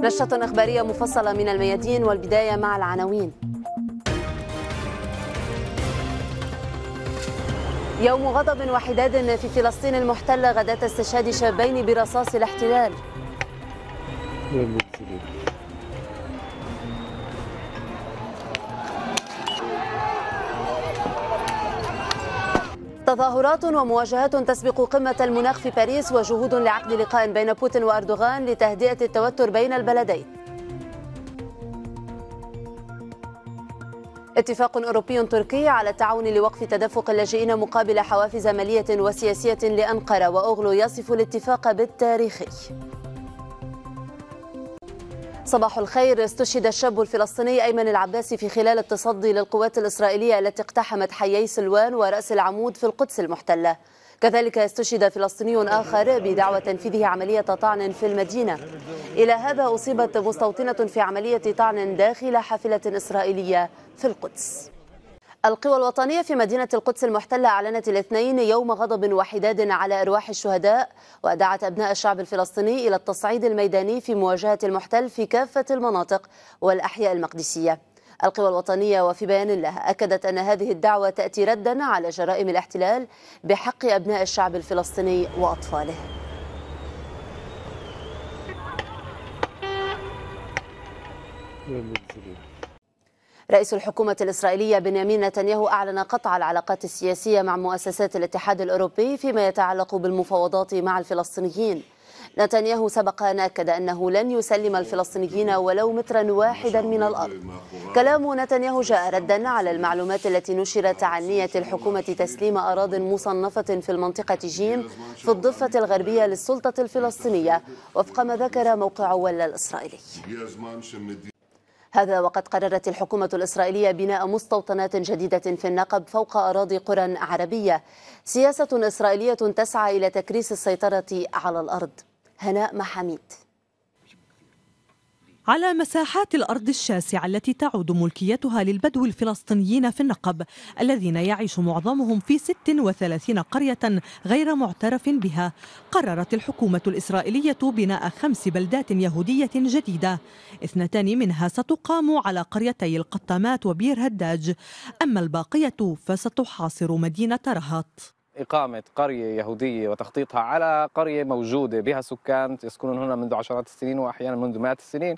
نشرة إخبارية مفصلة من الميادين والبداية مع العناوين يوم غضب وحداد في فلسطين المحتلة غداة استشهاد شابين برصاص الاحتلال تظاهرات ومواجهات تسبق قمة المناخ في باريس وجهود لعقد لقاء بين بوتين وأردوغان لتهدئة التوتر بين البلدين اتفاق أوروبي تركي على التعاون لوقف تدفق اللاجئين مقابل حوافز مالية وسياسية لأنقرة وأغلو يصف الاتفاق بالتاريخي صباح الخير استشهد الشاب الفلسطيني أيمن العباسي في خلال التصدي للقوات الإسرائيلية التي اقتحمت حيي سلوان ورأس العمود في القدس المحتلة كذلك استشهد فلسطيني آخر بدعوه تنفيذه عملية طعن في المدينة إلى هذا أصيبت مستوطنة في عملية طعن داخل حافلة إسرائيلية في القدس القوى الوطنية في مدينة القدس المحتلة أعلنت الاثنين يوم غضب وحداد على أرواح الشهداء ودعت أبناء الشعب الفلسطيني إلى التصعيد الميداني في مواجهة المحتل في كافة المناطق والأحياء المقدسية القوى الوطنية وفي بيان لها أكدت أن هذه الدعوة تأتي ردا على جرائم الاحتلال بحق أبناء الشعب الفلسطيني وأطفاله Yeah, رئيس الحكومة الإسرائيلية بنيامين نتنياهو أعلن قطع العلاقات السياسية مع مؤسسات الاتحاد الأوروبي فيما يتعلق بالمفاوضات مع الفلسطينيين نتنياهو سبق أن أكد أنه لن يسلم الفلسطينيين ولو مترا واحدا من الأرض كلام نتنياهو جاء ردا على المعلومات التي نشرت عن نية الحكومة تسليم أراض مصنفة في المنطقة جيم في الضفة الغربية للسلطة الفلسطينية وفق ما ذكر موقع ولا الإسرائيلي هذا وقد قررت الحكومة الإسرائيلية بناء مستوطنات جديدة في النقب فوق أراضي قرى عربية سياسة إسرائيلية تسعى إلى تكريس السيطرة على الأرض هناء محاميد على مساحات الأرض الشاسعة التي تعود ملكيتها للبدو الفلسطينيين في النقب الذين يعيش معظمهم في 36 قرية غير معترف بها قررت الحكومة الإسرائيلية بناء خمس بلدات يهودية جديدة اثنتان منها ستقام على قريتي القطامات وبير هداج أما الباقية فستحاصر مدينة رهط إقامة قرية يهودية وتخطيطها على قرية موجودة بها سكان يسكنون هنا منذ عشرات السنين وأحيانا منذ مئات السنين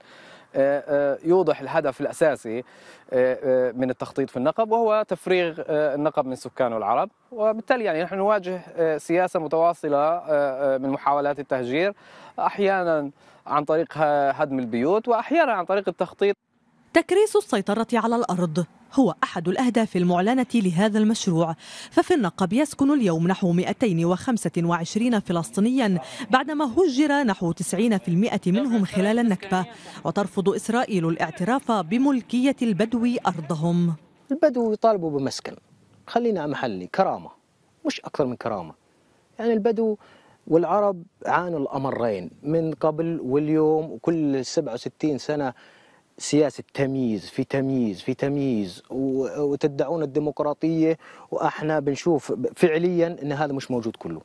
آه، آه، يوضح الهدف الأساسي آه، من التخطيط في النقب وهو تفريغ النقب من سكانه العرب وبالتالي يعني نحن نواجه سياسة متواصلة من محاولات التهجير أحيانا عن طريق هدم البيوت وأحيانا عن طريق التخطيط تكريس السيطرة على الأرض هو أحد الأهداف المعلنة لهذا المشروع ففي النقب يسكن اليوم نحو 225 فلسطينيا بعدما هجر نحو 90% منهم خلال النكبة وترفض إسرائيل الاعتراف بملكية البدو أرضهم البدو يطالبوا بمسكن خلينا محلي كرامة مش أكثر من كرامة يعني البدو والعرب عانوا الأمرين من قبل واليوم وكل 67 سنة سياسة تمييز في تمييز في تمييز وتدعون الديمقراطية وإحنا بنشوف فعليا أن هذا مش موجود كله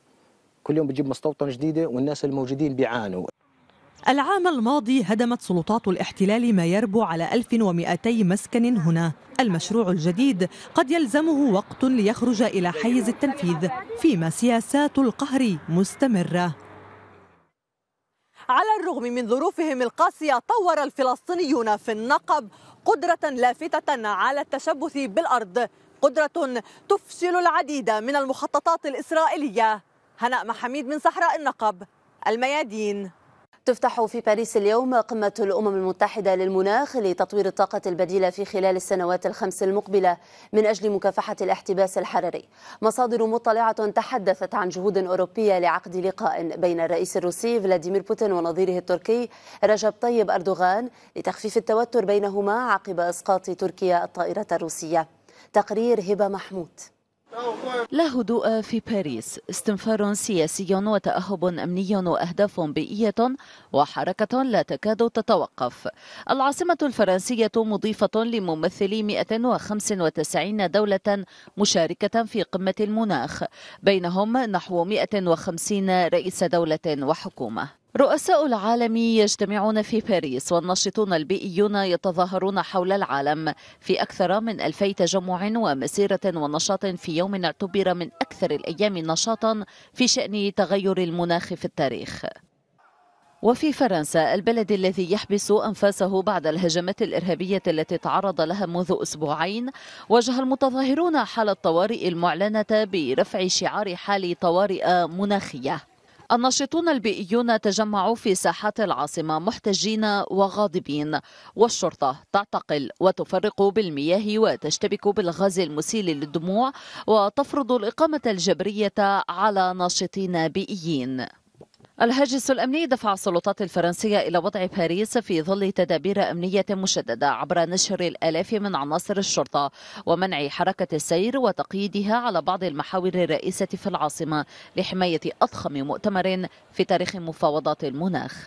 كل يوم بتجيب مستوطن جديدة والناس الموجودين بيعانوا العام الماضي هدمت سلطات الاحتلال ما يربو على 1200 مسكن هنا المشروع الجديد قد يلزمه وقت ليخرج إلى حيز التنفيذ فيما سياسات القهر مستمرة على الرغم من ظروفهم القاسية طور الفلسطينيون في النقب قدرة لافتة على التشبث بالأرض قدرة تفشل العديد من المخططات الإسرائيلية هناء محميد من صحراء النقب الميادين تفتح في باريس اليوم قمة الأمم المتحدة للمناخ لتطوير الطاقة البديلة في خلال السنوات الخمس المقبلة من أجل مكافحة الاحتباس الحراري مصادر مطلعة تحدثت عن جهود أوروبية لعقد لقاء بين الرئيس الروسي فلاديمير بوتين ونظيره التركي رجب طيب أردوغان لتخفيف التوتر بينهما عقب إسقاط تركيا الطائرة الروسية تقرير هبة محمود لا هدوء في باريس استنفار سياسي وتأهب أمني وأهداف بيئية وحركة لا تكاد تتوقف العاصمة الفرنسية مضيفة لممثلي 195 دولة مشاركة في قمة المناخ بينهم نحو 150 رئيس دولة وحكومة رؤساء العالم يجتمعون في باريس والناشطون البيئيون يتظاهرون حول العالم في أكثر من ألفي تجمع ومسيرة ونشاط في يوم اعتبر من أكثر الأيام نشاطا في شأن تغير المناخ في التاريخ وفي فرنسا البلد الذي يحبس أنفاسه بعد الهجمات الإرهابية التي تعرض لها منذ أسبوعين واجه المتظاهرون حالة الطوارئ المعلنة برفع شعار حال طوارئ مناخية الناشطون البيئيون تجمعوا في ساحات العاصمة محتجين وغاضبين والشرطة تعتقل وتفرق بالمياه وتشتبك بالغاز المسيل للدموع وتفرض الإقامة الجبرية على ناشطين بيئيين الهاجس الأمني دفع السلطات الفرنسية إلى وضع باريس في ظل تدابير أمنية مشددة عبر نشر الآلاف من عناصر الشرطة ومنع حركة السير وتقييدها على بعض المحاور الرئيسة في العاصمة لحماية أضخم مؤتمر في تاريخ مفاوضات المناخ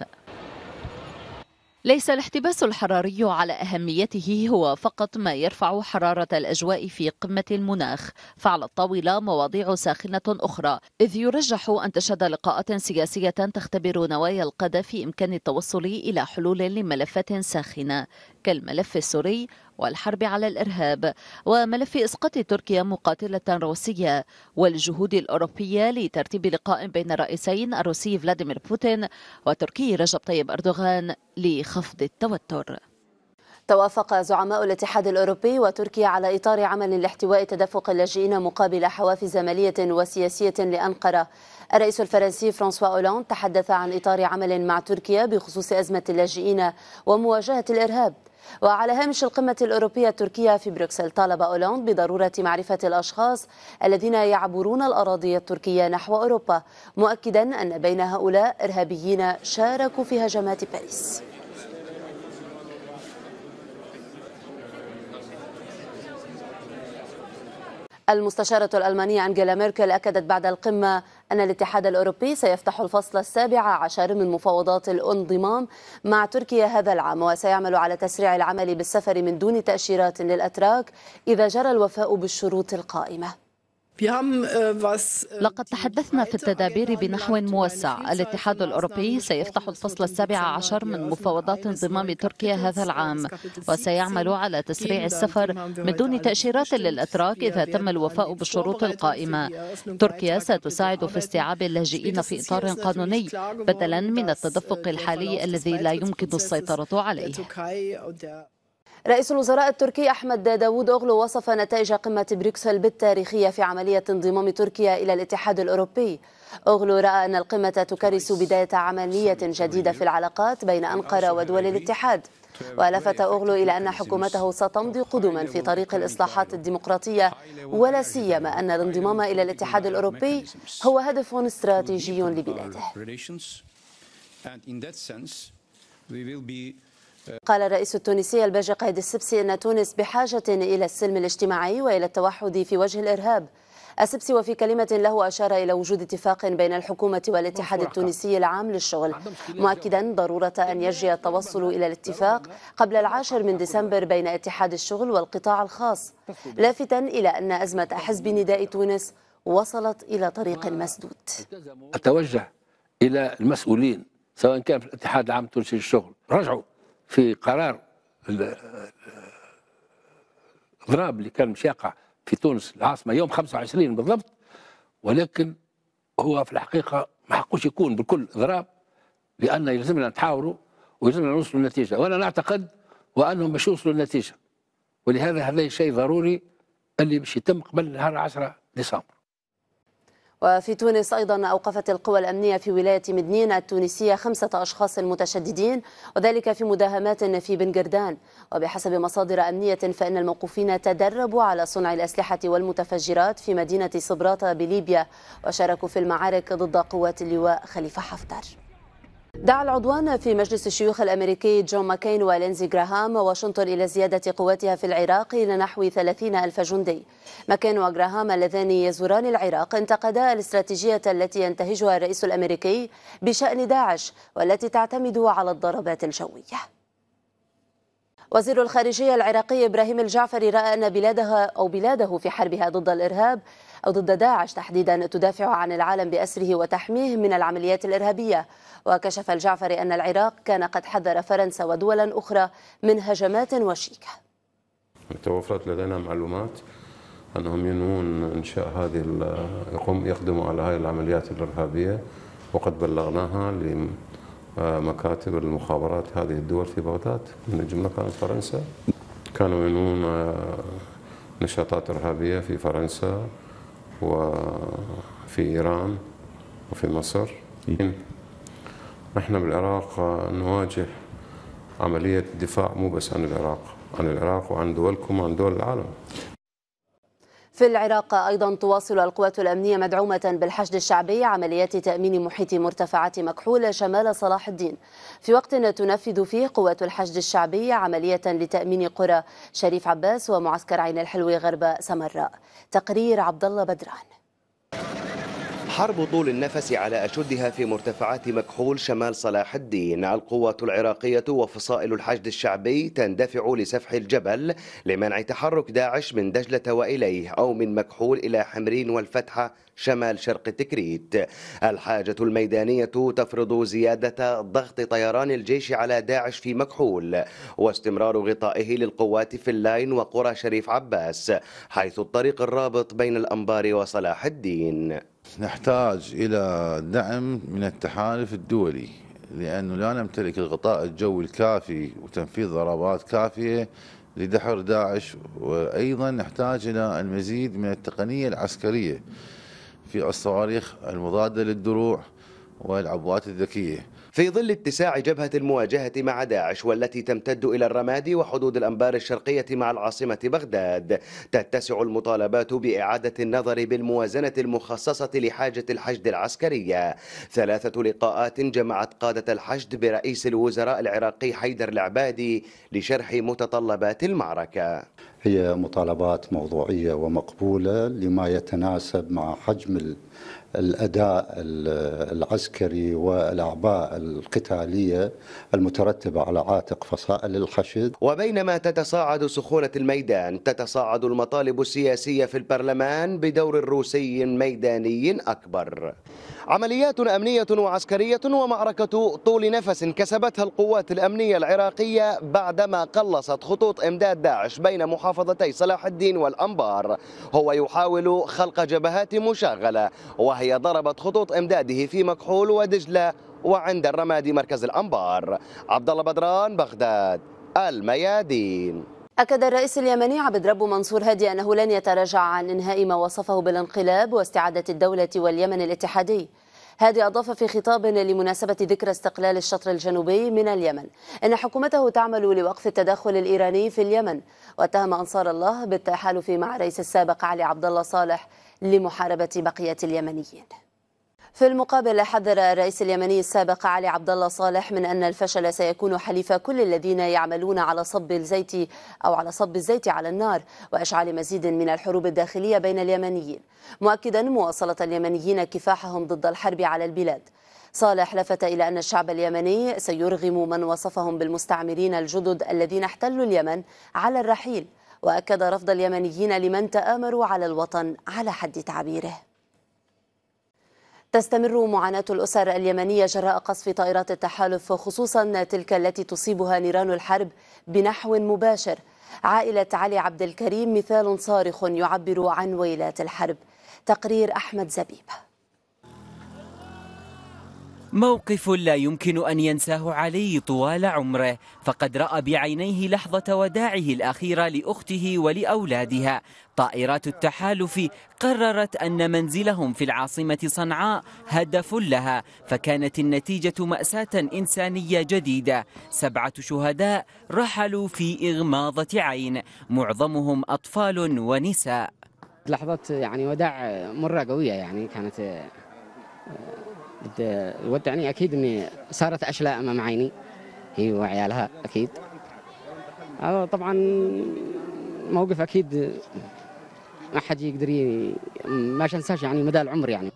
ليس الاحتباس الحراري على اهميته هو فقط ما يرفع حراره الاجواء في قمه المناخ فعلى الطاوله مواضيع ساخنه اخرى اذ يرجح ان تشهد لقاءات سياسيه تختبر نوايا القاده في امكان التوصل الى حلول لملفات ساخنه كالملف السوري والحرب على الإرهاب وملف إسقاط تركيا مقاتلة روسية والجهود الأوروبية لترتيب لقاء بين الرئيسين الروسي فلاديمير بوتين وتركي رجب طيب أردوغان لخفض التوتر توافق زعماء الاتحاد الأوروبي وتركيا على إطار عمل لاحتواء تدفق اللاجئين مقابل حوافز مالية وسياسية لأنقرة الرئيس الفرنسي فرانسوا أولاند تحدث عن إطار عمل مع تركيا بخصوص أزمة اللاجئين ومواجهة الإرهاب وعلى هامش القمة الأوروبية التركية في بروكسل طالب أولاند بضرورة معرفة الأشخاص الذين يعبرون الأراضي التركية نحو أوروبا مؤكدا أن بين هؤلاء إرهابيين شاركوا في هجمات باريس المستشارة الألمانية أنجيلا ميركل أكدت بعد القمة أن الاتحاد الأوروبي سيفتح الفصل السابع عشر من مفاوضات الانضمام مع تركيا هذا العام وسيعمل على تسريع العمل بالسفر من دون تأشيرات للأتراك إذا جرى الوفاء بالشروط القائمة Äh, äh, لقد تحدثنا في التدابير بنحو موسع الاتحاد الأوروبي سيفتح الفصل السابع عشر من مفاوضات انضمام تركيا هذا العام وسيعمل على تسريع السفر من دون تأشيرات للإتراك إذا تم الوفاء بالشروط القائمة تركيا ستساعد في استيعاب اللاجئين في إطار قانوني بدلا من التدفق äh, الحالي الذي لا يمكن السيطرة عليه رئيس الوزراء التركي أحمد داوود أغلو وصف نتائج قمة بروكسل بالتاريخية في عملية انضمام تركيا إلى الاتحاد الأوروبي أغلو رأى أن القمة تكرس بداية عملية جديدة في العلاقات بين أنقرة ودول الاتحاد ولفت أغلو إلى أن حكومته ستمضي قدما في طريق الإصلاحات الديمقراطية ولا سيما أن الانضمام إلى الاتحاد الأوروبي هو هدف استراتيجي لبلاده. قال الرئيس التونسي الباجي قائد السبسي أن تونس بحاجة إلى السلم الاجتماعي وإلى التوحد في وجه الإرهاب السبسي وفي كلمة له أشار إلى وجود اتفاق بين الحكومة والاتحاد التونسي العام للشغل مؤكدا ضرورة أن يجري التوصل إلى الاتفاق قبل العاشر من ديسمبر بين اتحاد الشغل والقطاع الخاص لافتا إلى أن أزمة حزب نداء تونس وصلت إلى طريق مسدود أتوجه إلى المسؤولين سواء كان في الاتحاد العام التونسي للشغل رجعوا في قرار الاضراب اللي كان مش يقع في تونس العاصمه يوم 25 بالضبط ولكن هو في الحقيقه ما حقوش يكون بالكل اضراب لان يلزمنا نتحاوروا ويلزمنا نوصلوا للنتيجه وانا نعتقد وانهم باش يوصلوا للنتيجه ولهذا هذا شيء ضروري اللي باش يتم قبل نهار 10 ديسمبر وفي تونس أيضا أوقفت القوى الأمنية في ولاية مدنين التونسية خمسة أشخاص متشددين وذلك في مداهمات في بنجردان وبحسب مصادر أمنية فإن الموقوفين تدربوا على صنع الأسلحة والمتفجرات في مدينة صبراتة بليبيا وشاركوا في المعارك ضد قوات اللواء خليفة حفتر دعا العضوان في مجلس الشيوخ الأمريكي جون ماكين ولينزي جراهام واشنطن إلى زيادة قواتها في العراق إلى نحو 30 ألف جندي ماكين وجراهام اللذان يزوران العراق انتقدا الاستراتيجية التي ينتهجها الرئيس الأمريكي بشأن داعش والتي تعتمد على الضربات الجوية وزير الخارجية العراقي إبراهيم الجعفري رأى أن بلادها أو بلاده في حربها ضد الإرهاب أو ضد داعش تحديدا تدافع عن العالم بأسره وتحميه من العمليات الإرهابية وكشف الجعفري أن العراق كان قد حذر فرنسا ودولا أخرى من هجمات وشيكة توفرت لدينا معلومات أنهم ينوون إنشاء هذه يقوم يقدموا على هذه العمليات الإرهابية وقد بلغناها مكاتب المخابرات هذه الدول في بغداد من الجملة كانت فرنسا كانوا ينوون آه، نشاطات إرهابية في فرنسا وفي إيران وفي مصر إيه. نحن بالعراق آه، نواجه عملية دفاع مو بس عن العراق عن العراق وعن دولكم وعن دول العالم في العراق أيضا تواصل القوات الأمنية مدعومة بالحشد الشعبي عمليات تأمين محيط مرتفعات مكحول شمال صلاح الدين في وقت تنفذ فيه قوات الحشد الشعبي عملية لتأمين قرى شريف عباس ومعسكر عين الحلوي غرب سمراء تقرير عبد الله بدران حرب طول النفس على أشدها في مرتفعات مكحول شمال صلاح الدين القوات العراقية وفصائل الحشد الشعبي تندفع لسفح الجبل لمنع تحرك داعش من دجلة وإليه أو من مكحول إلى حمرين والفتحة شمال شرق تكريت الحاجة الميدانية تفرض زيادة ضغط طيران الجيش على داعش في مكحول واستمرار غطائه للقوات في اللاين وقرى شريف عباس حيث الطريق الرابط بين الأنبار وصلاح الدين نحتاج إلى دعم من التحالف الدولي لأنه لا نمتلك الغطاء الجوي الكافي وتنفيذ ضربات كافية لدحر داعش وأيضا نحتاج إلى المزيد من التقنية العسكرية في الصواريخ المضادة للدروع والعبوات الذكية في ظل اتساع جبهة المواجهة مع داعش والتي تمتد إلى الرمادي وحدود الأنبار الشرقية مع العاصمة بغداد تتسع المطالبات بإعادة النظر بالموازنة المخصصة لحاجة الحشد العسكرية ثلاثة لقاءات جمعت قادة الحشد برئيس الوزراء العراقي حيدر العبادي لشرح متطلبات المعركة هي مطالبات موضوعية ومقبولة لما يتناسب مع حجم الاداء العسكري والاعباء القتاليه المترتبه على عاتق فصائل الحشد وبينما تتصاعد سخونه الميدان تتصاعد المطالب السياسيه في البرلمان بدور روسي ميداني اكبر عمليات أمنية وعسكرية ومعركة طول نفس كسبتها القوات الأمنية العراقية بعدما قلصت خطوط إمداد داعش بين محافظتي صلاح الدين والأنبار هو يحاول خلق جبهات مشغلة وهي ضربت خطوط إمداده في مكحول ودجلة وعند الرمادي مركز الأنبار عبد الله بدران بغداد الميادين أكد الرئيس اليمني عبد ربه منصور هادي أنه لن يتراجع عن إنهاء ما وصفه بالانقلاب واستعادة الدولة واليمن الاتحادي هادي أضاف في خطاب لمناسبة ذكرى استقلال الشطر الجنوبي من اليمن أن حكومته تعمل لوقف التدخل الإيراني في اليمن واتهم أنصار الله بالتحالف مع الرئيس السابق علي عبد الله صالح لمحاربة بقية اليمنيين في المقابل حذر الرئيس اليمني السابق علي عبد الله صالح من ان الفشل سيكون حليف كل الذين يعملون على صب الزيت او على صب الزيت على النار واشعال مزيد من الحروب الداخليه بين اليمنيين مؤكدا مواصله اليمنيين كفاحهم ضد الحرب على البلاد صالح لفت إلى أن الشعب اليمني سيرغم من وصفهم بالمستعمرين الجدد الذين احتلوا اليمن على الرحيل وأكد رفض اليمنيين لمن تآمروا على الوطن على حد تعبيره تستمر معاناة الأسر اليمنية جراء قصف طائرات التحالف خصوصا تلك التي تصيبها نيران الحرب بنحو مباشر عائلة علي عبد الكريم مثال صارخ يعبر عن ويلات الحرب تقرير أحمد زبيب موقف لا يمكن أن ينساه علي طوال عمره فقد رأى بعينيه لحظة وداعه الأخيرة لأخته ولأولادها طائرات التحالف قررت أن منزلهم في العاصمة صنعاء هدف لها فكانت النتيجة مأساة إنسانية جديدة سبعة شهداء رحلوا في إغماضة عين معظمهم أطفال ونساء لحظة يعني وداع مرة قوية يعني كانت ودعني اكيد اني صارت اشلاء امام عيني هي وعيالها اكيد هذا طبعا موقف اكيد ما حد يقدر ما انساش يعني مدى العمر يعني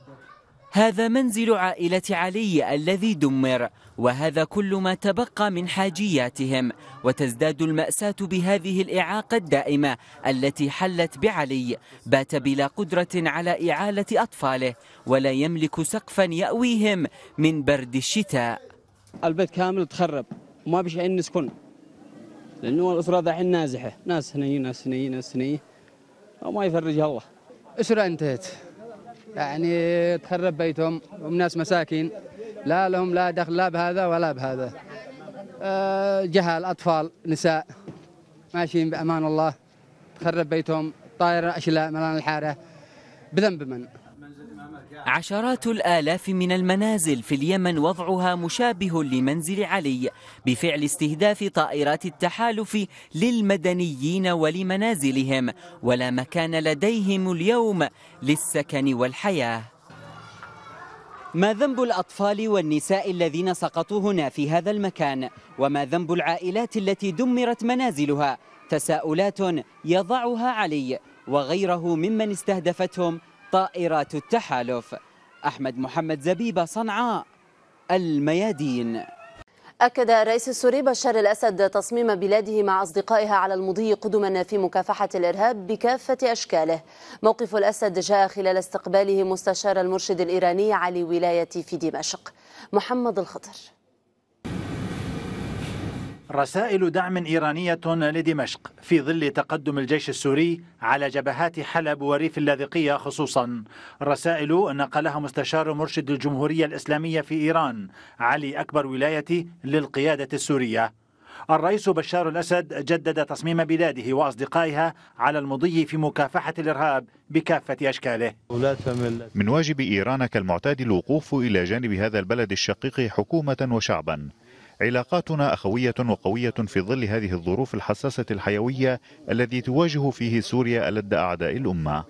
هذا منزل عائلة علي الذي دمر وهذا كل ما تبقى من حاجياتهم وتزداد المأساة بهذه الإعاقة الدائمة التي حلت بعلي بات بلا قدرة على إعالة أطفاله ولا يملك سقفا يأويهم من برد الشتاء البيت كامل تخرب وما بيش عين نسكن لأنه الأسرة دحين نازحة ناس هنا ناس هنا ناس هنا وما يفرجها الله أسرة انتهت يعني تخرب بيتهم هم ناس مساكين لا لهم لا دخل لا بهذا ولا بهذا آه، جهل أطفال نساء ماشيين بأمان الله تخرب بيتهم طاير أشلاء ملان الحارة بذنب من عشرات الآلاف من المنازل في اليمن وضعها مشابه لمنزل علي بفعل استهداف طائرات التحالف للمدنيين ولمنازلهم ولا مكان لديهم اليوم للسكن والحياة ما ذنب الأطفال والنساء الذين سقطوا هنا في هذا المكان وما ذنب العائلات التي دمرت منازلها تساؤلات يضعها علي وغيره ممن استهدفتهم طائرات التحالف أحمد محمد زبيبة صنعاء الميادين أكد الرئيس السوري بشار الأسد تصميم بلاده مع أصدقائها على المضي قدما في مكافحة الإرهاب بكافة أشكاله موقف الأسد جاء خلال استقباله مستشار المرشد الإيراني علي ولاية في دمشق محمد الخضر رسائل دعم إيرانية لدمشق في ظل تقدم الجيش السوري على جبهات حلب وريف اللاذقية خصوصا رسائل نقلها مستشار مرشد الجمهورية الإسلامية في إيران علي أكبر ولاية للقيادة السورية الرئيس بشار الأسد جدد تصميم بلاده وأصدقائها على المضي في مكافحة الإرهاب بكافة أشكاله من واجب إيران كالمعتاد الوقوف إلى جانب هذا البلد الشقيق حكومة وشعبا علاقاتنا أخوية وقوية في ظل هذه الظروف الحساسة الحيوية الذي تواجه فيه سوريا ألد أعداء الأمة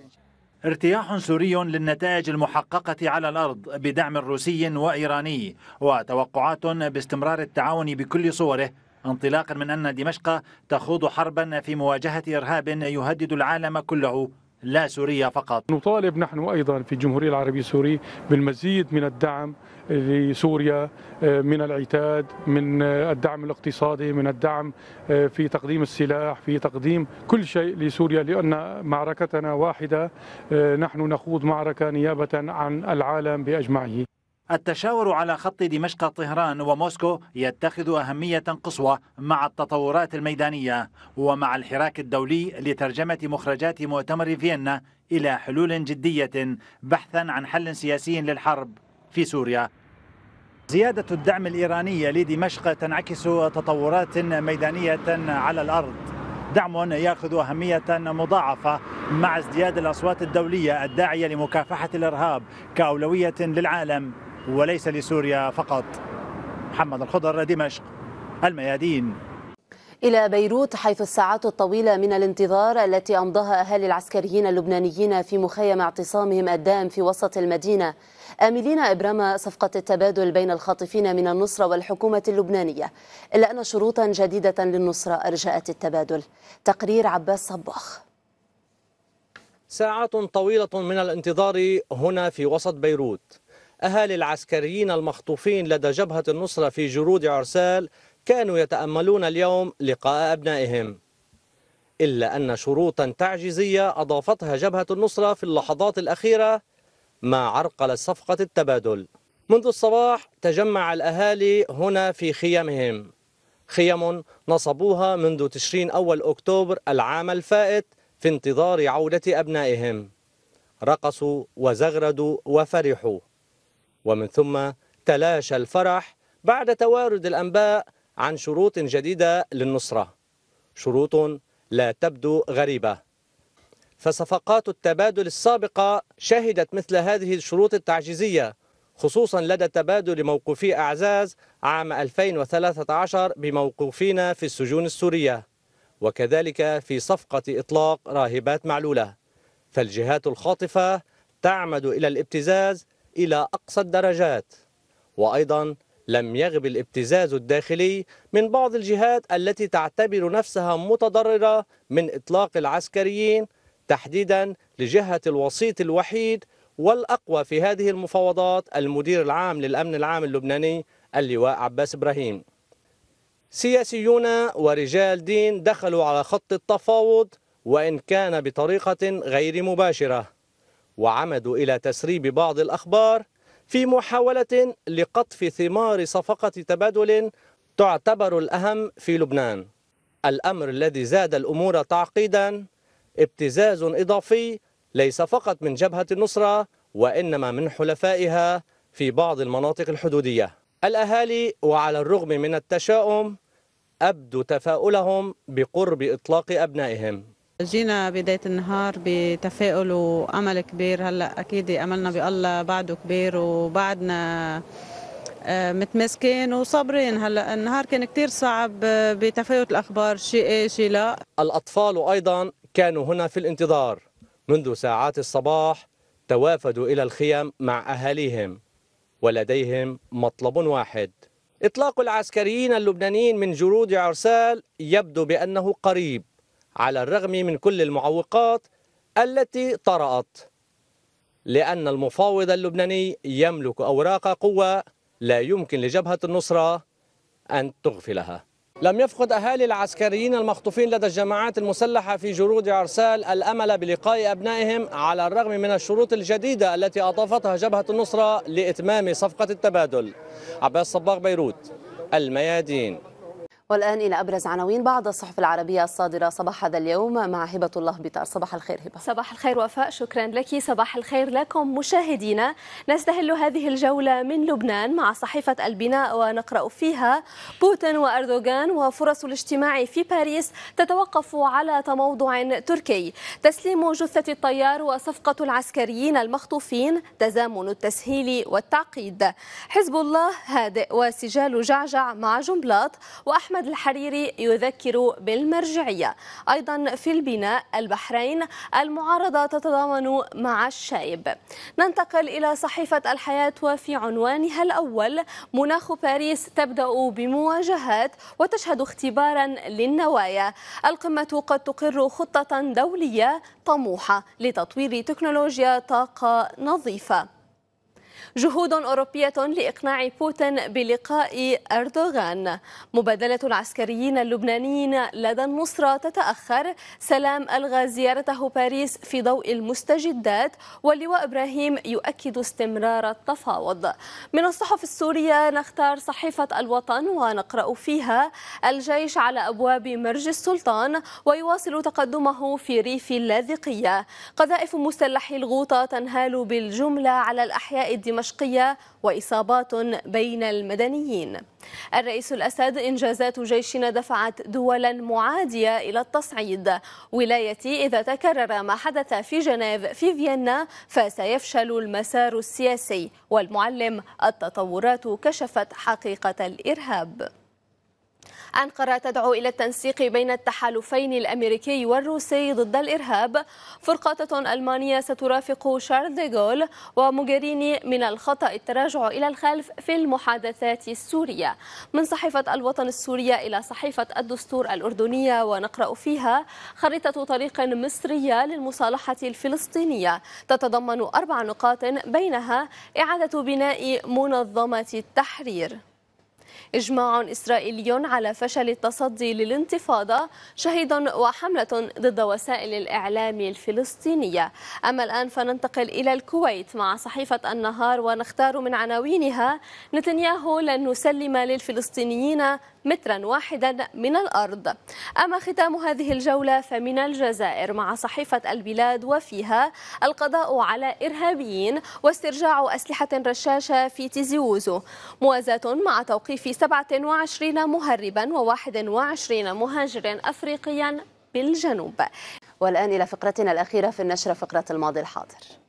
ارتياح سوري للنتائج المحققة على الأرض بدعم روسي وإيراني وتوقعات باستمرار التعاون بكل صوره انطلاقا من أن دمشق تخوض حربا في مواجهة إرهاب يهدد العالم كله لا سوريا فقط نطالب نحن أيضا في الجمهورية العربية السورية بالمزيد من الدعم لسوريا آه، من العتاد من آه، الدعم الاقتصادي من الدعم آه، في تقديم السلاح في تقديم كل شيء لسوريا لأن معركتنا واحدة نحن نخوض معركة نيابة عن العالم بأجمعه التشاور على خط دمشق طهران وموسكو يتخذ أهمية قصوى مع التطورات الميدانية ومع الحراك الدولي لترجمة مخرجات مؤتمر فيينا إلى حلول جدية بحثا عن حل سياسي للحرب في سوريا زيادة الدعم الإيراني لدمشق تنعكس تطورات ميدانية على الأرض دعم ياخذ أهمية مضاعفة مع ازدياد الأصوات الدولية الداعية لمكافحة الإرهاب كأولوية للعالم وليس لسوريا فقط محمد الخضر دمشق الميادين إلى بيروت حيث الساعات الطويلة من الانتظار التي أمضاها أهالي العسكريين اللبنانيين في مخيم اعتصامهم الدام في وسط المدينة آملين إبرام صفقة التبادل بين الخاطفين من النصرة والحكومة اللبنانية إلا أن شروطا جديدة للنصرة أرجأت التبادل تقرير عباس صباخ ساعات طويلة من الانتظار هنا في وسط بيروت أهالي العسكريين المخطوفين لدى جبهة النصرة في جرود عرسال كانوا يتأملون اليوم لقاء أبنائهم إلا أن شروطا تعجيزية أضافتها جبهة النصرة في اللحظات الأخيرة ما عرقل صفقة التبادل منذ الصباح تجمع الأهالي هنا في خيامهم خيم نصبوها منذ تشرين أول أكتوبر العام الفائت في انتظار عودة أبنائهم رقصوا وزغردوا وفرحوا ومن ثم تلاشى الفرح بعد توارد الأنباء عن شروط جديدة للنصرة شروط لا تبدو غريبة فصفقات التبادل السابقة شهدت مثل هذه الشروط التعجيزية خصوصا لدى تبادل موقوفي أعزاز عام 2013 بموقوفين في السجون السورية وكذلك في صفقة إطلاق راهبات معلولة فالجهات الخاطفة تعمد إلى الابتزاز إلى أقصى الدرجات وأيضا لم يغب الابتزاز الداخلي من بعض الجهات التي تعتبر نفسها متضررة من إطلاق العسكريين تحديدا لجهة الوسيط الوحيد والأقوى في هذه المفاوضات المدير العام للأمن العام اللبناني اللواء عباس إبراهيم سياسيون ورجال دين دخلوا على خط التفاوض وإن كان بطريقة غير مباشرة وعمدوا إلى تسريب بعض الأخبار في محاولة لقطف ثمار صفقة تبادل تعتبر الأهم في لبنان الأمر الذي زاد الأمور تعقيدا ابتزاز إضافي ليس فقط من جبهة النصرة وإنما من حلفائها في بعض المناطق الحدودية الأهالي وعلى الرغم من التشاؤم أبدوا تفاؤلهم بقرب إطلاق أبنائهم جينا بداية النهار بتفاؤل وأمل كبير هلأ أكيد أملنا بالله بعده كبير وبعدنا آه، متماسكين وصابرين هلا النهار كان كثير صعب بتفاوت الاخبار شيء ايه شيء لا الاطفال ايضا كانوا هنا في الانتظار منذ ساعات الصباح توافدوا الى الخيام مع اهاليهم ولديهم مطلب واحد اطلاق العسكريين اللبنانيين من جرود عرسال يبدو بانه قريب على الرغم من كل المعوقات التي طرأت لأن المفاوض اللبناني يملك أوراق قوة لا يمكن لجبهة النصرة أن تغفلها لم يفقد أهالي العسكريين المخطوفين لدى الجماعات المسلحة في جرود عرسال الأمل بلقاء أبنائهم على الرغم من الشروط الجديدة التي أضافتها جبهة النصرة لإتمام صفقة التبادل عباس صباغ بيروت الميادين والآن إلى أبرز عناوين بعض الصحف العربية الصادرة صباح هذا اليوم مع هبة الله بيطار صباح الخير هبة صباح الخير وفاء شكرا لك صباح الخير لكم مشاهدينا نستهل هذه الجولة من لبنان مع صحيفة البناء ونقرأ فيها بوتين وأردوغان وفرص الاجتماع في باريس تتوقف على تموضع تركي تسليم جثة الطيار وصفقة العسكريين المخطوفين تزامن التسهيل والتعقيد حزب الله هادئ وسجال جعجع مع جنبلاط وأحمد أحمد الحريري يذكر بالمرجعية أيضا في البناء البحرين المعارضة تتضامن مع الشايب ننتقل إلى صحيفة الحياة وفي عنوانها الأول مناخ باريس تبدأ بمواجهات وتشهد اختبارا للنوايا القمة قد تقر خطة دولية طموحة لتطوير تكنولوجيا طاقة نظيفة جهود أوروبية لإقناع بوتين بلقاء أردوغان مبادلة العسكريين اللبنانيين لدى النصرة تتأخر سلام ألغى زيارته باريس في ضوء المستجدات واللواء إبراهيم يؤكد استمرار التفاوض من الصحف السورية نختار صحيفة الوطن ونقرأ فيها الجيش على أبواب مرج السلطان ويواصل تقدمه في ريف اللاذقية قذائف مسلحي الغوطة تنهال بالجملة على الأحياء الدمشقية الدمشقية وإصابات بين المدنيين الرئيس الأسد إنجازات جيشنا دفعت دولا معادية إلى التصعيد ولايتي إذا تكرر ما حدث في جنيف في فيينا فسيفشل المسار السياسي والمعلم التطورات كشفت حقيقة الإرهاب أنقرة تدعو إلى التنسيق بين التحالفين الأمريكي والروسي ضد الإرهاب فرقاطة ألمانية سترافق شارل ديغول وموغريني من الخطأ التراجع إلى الخلف في المحادثات السورية من صحيفة الوطن السورية إلى صحيفة الدستور الأردنية ونقرأ فيها خريطة طريق مصرية للمصالحة الفلسطينية تتضمن أربع نقاط بينها إعادة بناء منظمة التحرير إجماع إسرائيلي على فشل التصدي للانتفاضة شهيد وحملة ضد وسائل الإعلام الفلسطينية أما الآن فننتقل إلى الكويت مع صحيفة النهار ونختار من عناوينها نتنياهو لن نسلم للفلسطينيين مترا واحدا من الأرض أما ختام هذه الجولة فمن الجزائر مع صحيفة البلاد وفيها القضاء على إرهابيين واسترجاع أسلحة رشاشة في تيزيوزو موازاة مع توقيف 27 مهربا و21 مهاجرا أفريقيا بالجنوب والآن إلى فقرتنا الأخيرة في النشرة فقرة الماضي الحاضر